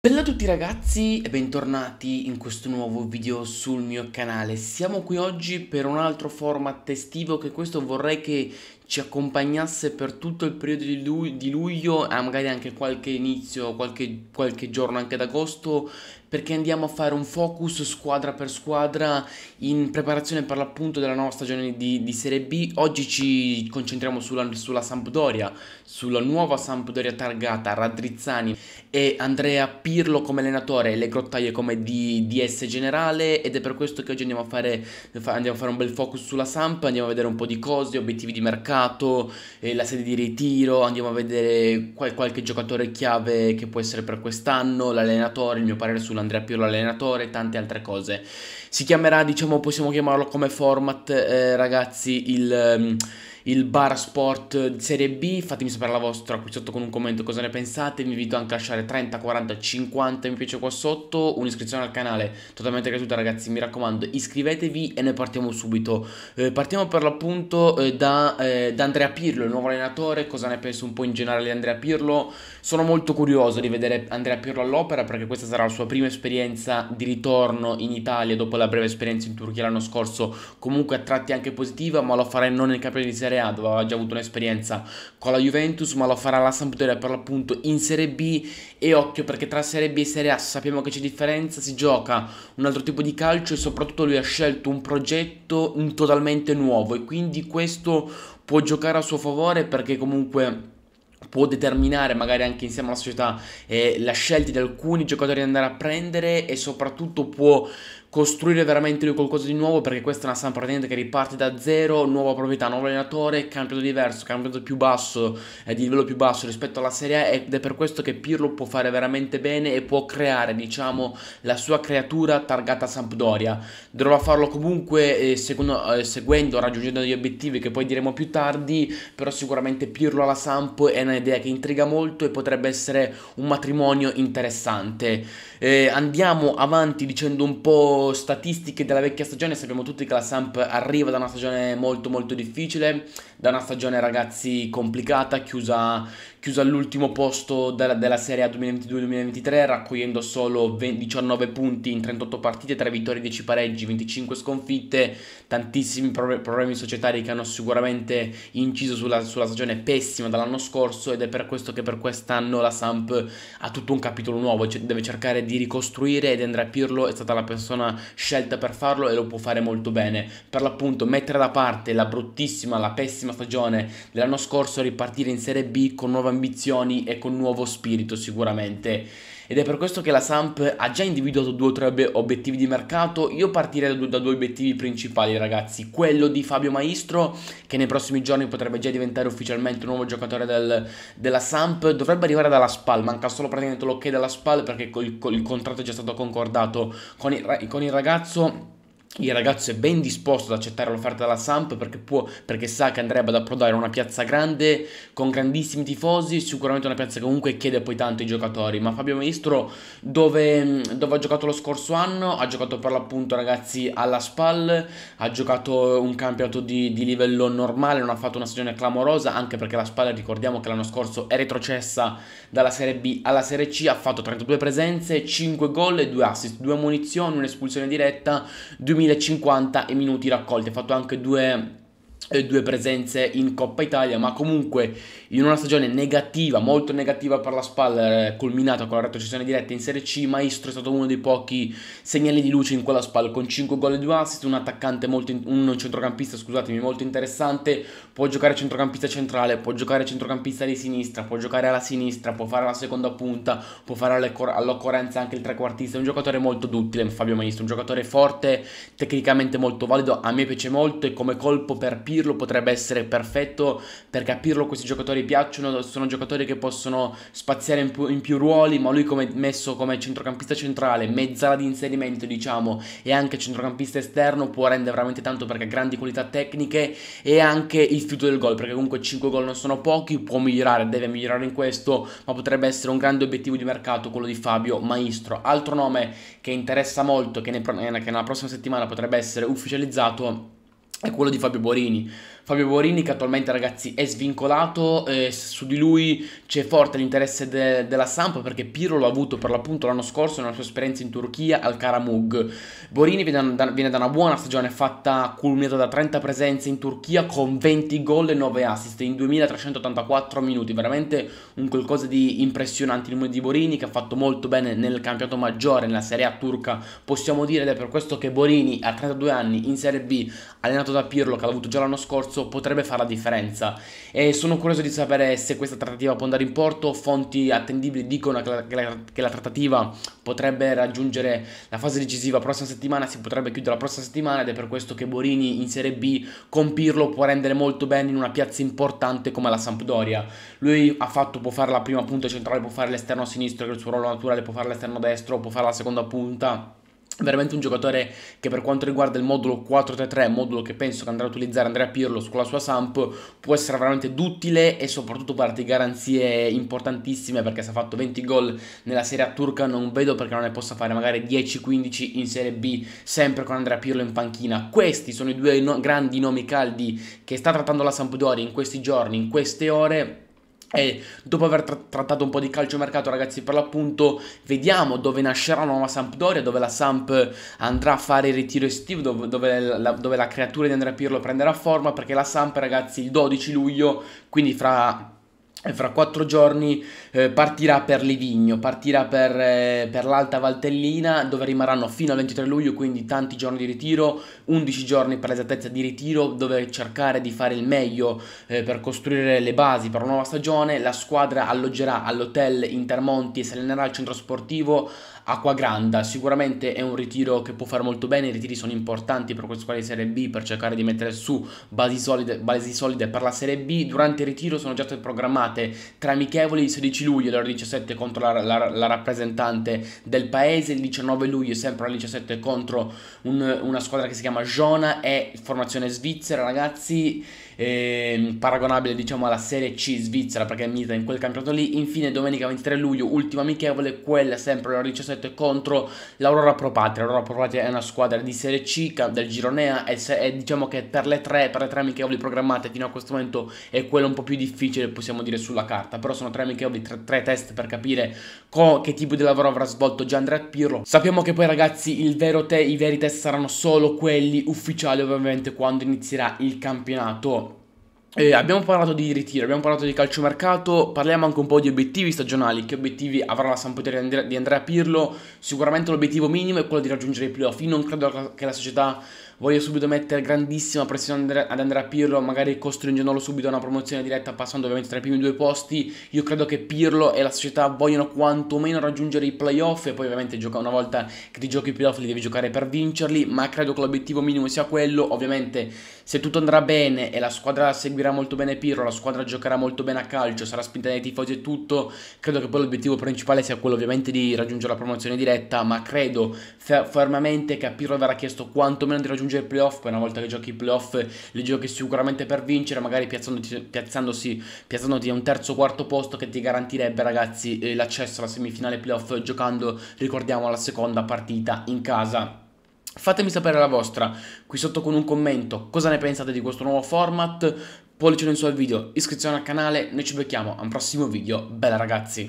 Bella a tutti ragazzi e bentornati in questo nuovo video sul mio canale Siamo qui oggi per un altro format estivo che questo vorrei che ci accompagnasse per tutto il periodo di, lu- di luglio e eh, magari anche qualche inizio, qualche, qualche giorno anche d'agosto, perché andiamo a fare un focus squadra per squadra in preparazione per l'appunto della nuova stagione di, di Serie B. Oggi ci concentriamo sulla, sulla, Sampdoria, sulla nuova Sampdoria targata Radrizzani e Andrea Pirlo come allenatore, e le grottaie come DS generale ed è per questo che oggi andiamo a, fare, andiamo a fare un bel focus sulla Samp, andiamo a vedere un po' di cose, obiettivi di mercato mercato, eh, la sede di ritiro, andiamo a vedere qual- qualche giocatore chiave che può essere per quest'anno, l'allenatore, il mio parere sull'Andrea Pirlo allenatore, tante altre cose si chiamerà, diciamo, possiamo chiamarlo come format, eh, ragazzi, il, ehm, il bar sport serie B. Fatemi sapere la vostra qui sotto con un commento cosa ne pensate. Vi invito anche a lasciare 30, 40, 50 mi piace qua sotto. Un'iscrizione al canale totalmente gratuita, ragazzi. Mi raccomando, iscrivetevi e noi partiamo subito. Eh, partiamo per l'appunto eh, da, eh, da Andrea Pirlo, il nuovo allenatore. Cosa ne penso un po' in generale di Andrea Pirlo? Sono molto curioso di vedere Andrea Pirlo all'opera perché questa sarà la sua prima esperienza di ritorno in Italia dopo la breve esperienza in Turchia l'anno scorso, comunque a tratti anche positiva, ma lo farà non nel campionato di Serie A, dove aveva già avuto un'esperienza con la Juventus, ma lo farà la Sampdoria per l'appunto in Serie B e occhio perché tra Serie B e Serie A sappiamo che c'è differenza, si gioca un altro tipo di calcio e soprattutto lui ha scelto un progetto totalmente nuovo e quindi questo può giocare a suo favore perché comunque può determinare magari anche insieme alla società eh, la scelta di alcuni giocatori da andare a prendere e soprattutto può costruire veramente qualcosa di nuovo perché questa è una Samp praticamente che riparte da zero, nuova proprietà, nuovo allenatore, campionato diverso, campionato più basso, eh, di livello più basso rispetto alla Serie A ed è per questo che Pirlo può fare veramente bene e può creare, diciamo, la sua creatura targata Sampdoria. Dovrà farlo comunque eh, secondo, eh, seguendo, raggiungendo gli obiettivi che poi diremo più tardi, però sicuramente Pirlo alla Samp è un'idea che intriga molto e potrebbe essere un matrimonio interessante. Eh, andiamo avanti dicendo un po' statistiche della vecchia stagione, sappiamo tutti che la Samp arriva da una stagione molto molto difficile, da una stagione ragazzi complicata, chiusa, chiuso all'ultimo posto della, della Serie A 2022-2023, raccogliendo solo 20, 19 punti in 38 partite, 3 vittorie, 10 pareggi, 25 sconfitte, tantissimi pro- problemi societari che hanno sicuramente inciso sulla, sulla stagione pessima dall'anno scorso ed è per questo che per quest'anno la Samp ha tutto un capitolo nuovo, cioè deve cercare di ricostruire ed Andrea Pirlo è stata la persona scelta per farlo e lo può fare molto bene. Per l'appunto mettere da parte la bruttissima, la pessima stagione dell'anno scorso, e ripartire in Serie B con nuove nuove ambizioni e con nuovo spirito sicuramente. Ed è per questo che la Samp ha già individuato due o tre obiettivi di mercato. Io partirei da due, da due obiettivi principali, ragazzi. Quello di Fabio Maestro, che nei prossimi giorni potrebbe già diventare ufficialmente un nuovo giocatore del, della Samp. Dovrebbe arrivare dalla SPAL, manca solo praticamente l'ok della SPAL perché col, col, il contratto è già stato concordato con il, con il ragazzo il ragazzo è ben disposto ad accettare l'offerta della Samp perché, può, perché sa che andrebbe ad approdare a una piazza grande con grandissimi tifosi, sicuramente una piazza che comunque chiede poi tanto ai giocatori, ma Fabio Maestro dove, mm, dove, ha giocato lo scorso anno, ha giocato per l'appunto ragazzi alla SPAL, ha giocato un campionato di, di livello normale, non ha fatto una stagione clamorosa, anche perché la SPAL ricordiamo che l'anno scorso è retrocessa dalla Serie B alla Serie C, ha fatto 32 presenze, 5 gol e 2 assist, 2 munizioni, un'espulsione diretta, 2 2050 e minuti raccolti, ha fatto anche due due presenze in Coppa Italia, ma comunque in una stagione negativa, molto negativa per la spalla, eh, culminata con la retrocessione diretta in Serie C, Maestro è stato uno dei pochi segnali di luce in quella spalla, con 5 gol e 2 assist, un attaccante molto, in- un centrocampista, scusatemi, molto interessante, può giocare centrocampista centrale, può giocare centrocampista di sinistra, può giocare alla sinistra, può fare la seconda punta, può fare all'occorrenza anche il trequartista, è un giocatore molto duttile Fabio Maestro, un giocatore forte, tecnicamente molto valido, a me piace molto e come colpo per Pio capirlo potrebbe essere perfetto per capirlo questi giocatori piacciono sono giocatori che possono spaziare in più, in più ruoli ma lui come messo come centrocampista centrale mezzala di inserimento diciamo e anche centrocampista esterno può rendere veramente tanto perché ha grandi qualità tecniche e anche il fiuto del gol perché comunque 5 gol non sono pochi può migliorare deve migliorare in questo ma potrebbe essere un grande obiettivo di mercato quello di Fabio Maestro altro nome che interessa molto che, ne, eh, che nella prossima settimana potrebbe essere ufficializzato è quello di Fabio Borini. Fabio Borini che attualmente ragazzi è svincolato, eh, su di lui c'è forte l'interesse de- della stampa perché Pirlo l'ha avuto per l'appunto l'anno scorso nella sua esperienza in Turchia al Karamug. Borini viene da, viene da una buona stagione fatta culminata da 30 presenze in Turchia con 20 gol e 9 assist in 2384 minuti, veramente un qualcosa di impressionante il numero di Borini che ha fatto molto bene nel campionato maggiore, nella Serie A turca possiamo dire ed è per questo che Borini a 32 anni in Serie B allenato da Pirlo che l'ha avuto già l'anno scorso corso potrebbe fare la differenza e sono curioso di sapere se questa trattativa può andare in porto, fonti attendibili dicono che la, che la, che la trattativa potrebbe raggiungere la fase decisiva prossima settimana, si potrebbe chiudere la prossima settimana ed è per questo che Borini in Serie B con Pirlo può rendere molto bene in una piazza importante come la Sampdoria. Lui ha fatto, può fare la prima punta centrale, può fare l'esterno sinistro che è il suo ruolo naturale, può fare l'esterno destro, può fare la seconda punta veramente un giocatore che per quanto riguarda il modulo 4-3-3, modulo che penso che andrà a utilizzare Andrea Pirlo con la sua Samp, può essere veramente duttile e soprattutto parte darti garanzie importantissime perché se ha fatto 20 gol nella Serie A turca non vedo perché non ne possa fare magari 10-15 in Serie B sempre con Andrea Pirlo in panchina. Questi sono i due no grandi nomi caldi che sta trattando la Sampdoria in questi giorni, in queste ore e dopo aver tra trattato un po' di calciomercato, ragazzi, per l'appunto, vediamo dove nascerà la nuova Sampdoria, dove la Samp andrà a fare il ritiro estivo, dove, dove, la, dove la creatura di Andrea Pirlo prenderà forma, perché la Samp, ragazzi, il 12 luglio, quindi fra fra quattro giorni eh, partirà per Livigno, partirà per, eh, per l'Alta Valtellina dove rimarranno fino al 23 luglio, quindi tanti giorni di ritiro, 11 giorni per l'esattezza di ritiro dove cercare di fare il meglio eh, per costruire le basi per una nuova stagione. La squadra alloggerà all'hotel Intermonti e si allenerà al centro sportivo acqua granda, sicuramente è un ritiro che può fare molto bene, i ritiri sono importanti per questo di Serie B per cercare di mettere su basi solide, basi solide, per la Serie B. Durante il ritiro sono già state programmate tre amichevoli il 16 luglio alle 17 contro la, la, la, rappresentante del paese, il 19 luglio sempre alle 17 contro un, una squadra che si chiama Jona, e formazione svizzera ragazzi eh, paragonabile diciamo alla Serie C svizzera perché è milita in quel campionato lì. Infine domenica 23 luglio, ultima amichevole, quella sempre la 17 contro l'Aurora Pro Patria. L'Aurora Pro Patria è una squadra di Serie C del Gironea e, se, e diciamo che per le tre, per le tre amichevoli programmate fino a questo momento è quella un po' più difficile possiamo dire sulla carta, però sono tre amichevoli, tre, tre test per capire che tipo di lavoro avrà svolto Gian Andrea Pirlo. Sappiamo che poi ragazzi il vero te, i veri test saranno solo quelli ufficiali ovviamente quando inizierà il campionato eh, abbiamo parlato di ritiro, abbiamo parlato di calciomercato, parliamo anche un po' di obiettivi stagionali, che obiettivi avrà la Sampdoria di Andrea Pirlo, sicuramente l'obiettivo minimo è quello di raggiungere i playoff, io non credo che la società voglio subito mettere grandissima pressione ad andare a Pirlo, magari costringendolo subito a una promozione diretta passando ovviamente tra i primi due posti, io credo che Pirlo e la società vogliono quantomeno raggiungere i playoff e poi ovviamente gioca una volta che ti giochi i playoff li devi giocare per vincerli, ma credo che l'obiettivo minimo sia quello, ovviamente se tutto andrà bene e la squadra seguirà molto bene Pirlo, la squadra giocherà molto bene a calcio, sarà spinta dai tifosi e tutto, credo che poi l'obiettivo principale sia quello ovviamente di raggiungere la promozione diretta, ma credo fermamente che a Pirlo verrà chiesto quantomeno di raggiungere raggiungere i playoff, poi una volta che giochi i playoff li giochi sicuramente per vincere, magari piazzandoti, piazzandoti a un terzo o quarto posto che ti garantirebbe ragazzi eh, l'accesso alla semifinale playoff giocando, ricordiamo, la seconda partita in casa. Fatemi sapere la vostra qui sotto con un commento cosa ne pensate di questo nuovo format, pollice in su al video, iscrizione al canale, noi ci becchiamo a un prossimo video, bella ragazzi!